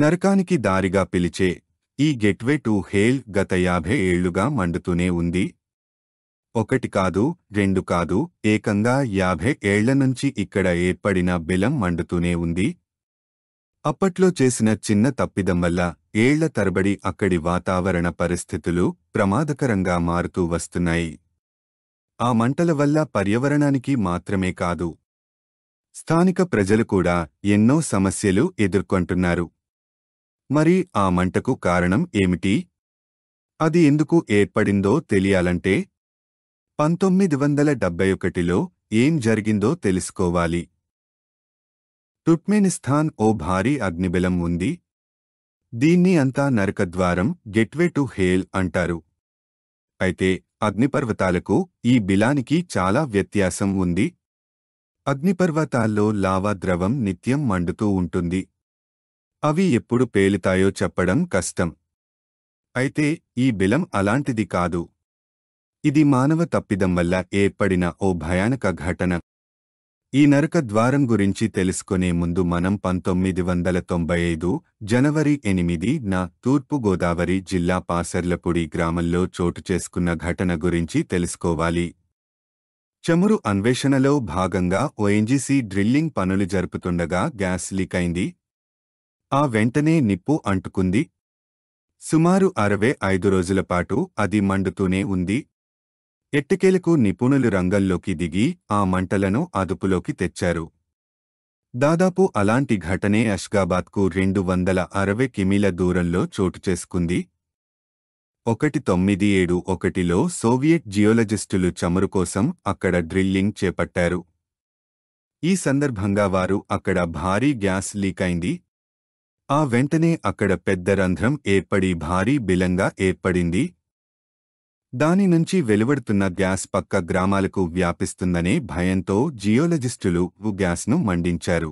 నరకానికి దారిగా పిలిచే ఈ గెట్వే టు హేల్ గత యాభై ఏళ్లుగా మండుతూనే ఉంది ఒకటి కాదు రెండు కాదు ఏకంగా యాభై ఏళ్ల నుంచి ఇక్కడ ఏర్పడిన బిలం మండుతూనే ఉంది అప్పట్లో చేసిన చిన్న తప్పిదం వల్ల ఏళ్ల తరబడి అక్కడి వాతావరణ పరిస్థితులు ప్రమాదకరంగా మారుతూ వస్తున్నాయి ఆ మంటల వల్ల పర్యావరణానికి మాత్రమే కాదు స్థానిక ప్రజలు కూడా ఎన్నో సమస్యలు ఎదుర్కొంటున్నారు మరి ఆ మంటకు కారణం ఏమిటి అది ఎందుకు ఏర్పడిందో తెలియాలంటే పంతొమ్మిది వందల డెబ్బై ఒకటిలో ఏం జరిగిందో తెలుసుకోవాలి టుట్మెనిస్థాన్ ఓ భారీ అగ్నిబిలం ఉంది దీన్ని అంతా నరకద్వారం గెట్వే టు హేల్ అంటారు అయితే అగ్నిపర్వతాలకు ఈ బిలానికి చాలా వ్యత్యాసం ఉంది అగ్నిపర్వతాల్లో లావా ద్రవం నిత్యం మండుతూ ఉంటుంది అవి ఎప్పుడు పేలుతాయో చెప్పడం కష్టం అయితే ఈ బిలం అలాంటిది కాదు ఇది మానవ తప్పిదం వల్ల ఏర్పడిన ఓ భయానక ఘటన ఈ నరక ద్వారం గురించి తెలుసుకునే ముందు మనం పంతొమ్మిది వందల తొంభై ఐదు జనవరి ఎనిమిది నా తూర్పుగోదావరి జిల్లా పాసర్లపూడి గ్రామంలో చోటు చేసుకున్న ఘటన గురించి తెలుసుకోవాలి చమురు అన్వేషణలో భాగంగా ఓఎన్జీసీ డ్రిల్లింగ్ పనులు జరుపుతుండగా గ్యాస్ లీక్ అయింది ఆ వెంటనే నిప్పు అంటుకుంది సుమారు అరవై ఐదు రోజులపాటు అది మండుతూనే ఉంది ఎట్టకేలకు నిపుణులు రంగంలోకి దిగి ఆ మంటలను అదుపులోకి తెచ్చారు దాదాపు అలాంటి ఘటనే అష్గాబాద్కు రెండు వందల అరవై కిమీల దూరంలో చోటు చేసుకుంది ఒకటి తొమ్మిది ఏడు ఒకటిలో సోవియట్ జియోలజిస్టులు చమురు కోసం అక్కడ డ్రిల్లింగ్ చేపట్టారు ఈ సందర్భంగా వారు అక్కడ భారీ గ్యాస్ లీకైంది ఆ వెంటనే అక్కడ పెద్ద రంధ్రం ఏర్పడి భారీ బిలంగా ఏర్పడింది దాని నుంచి వెలువడుతున్న గ్యాస్ పక్క గ్రామాలకు వ్యాపిస్తుందనే భయంతో జియోలజిస్టులు గ్యాస్ను మండించారు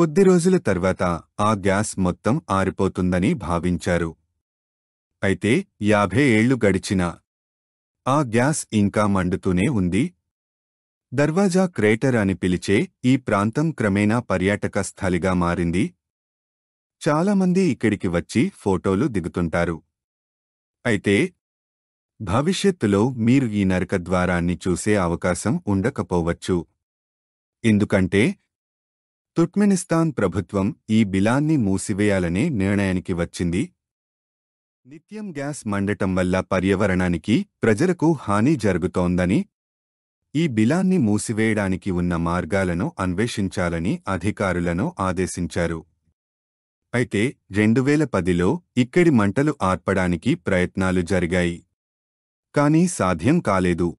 కొద్ది రోజుల తర్వాత ఆ గ్యాస్ మొత్తం ఆరిపోతుందని భావించారు అయితే యాభై ఏళ్లు గడిచినా ఆ గ్యాస్ ఇంకా మండుతూనే ఉంది దర్వాజా క్రేటర్ అని పిలిచే ఈ ప్రాంతం క్రమేణా పర్యాటక స్థలిగా మారింది చాలామంది ఇక్కడికి వచ్చి ఫోటోలు దిగుతుంటారు అయితే భవిష్యత్తులో మీరు ఈ నరక ద్వారాన్ని చూసే అవకాశం ఉండకపోవచ్చు ఎందుకంటే తుర్క్మెనిస్తాన్ ప్రభుత్వం ఈ బిలాన్ని మూసివేయాలనే నిర్ణయానికి వచ్చింది నిత్యం గ్యాస్ మండటం వల్ల పర్యావరణానికి ప్రజలకు హాని జరుగుతోందని ఈ బిలాన్ని మూసివేయడానికి ఉన్న మార్గాలను అన్వేషించాలని అధికారులను ఆదేశించారు అయితే రెండు వేల పదిలో ఇక్కడి మంటలు ఆర్పడానికి ప్రయత్నాలు జరిగాయి కానీ సాధ్యం కాలేదు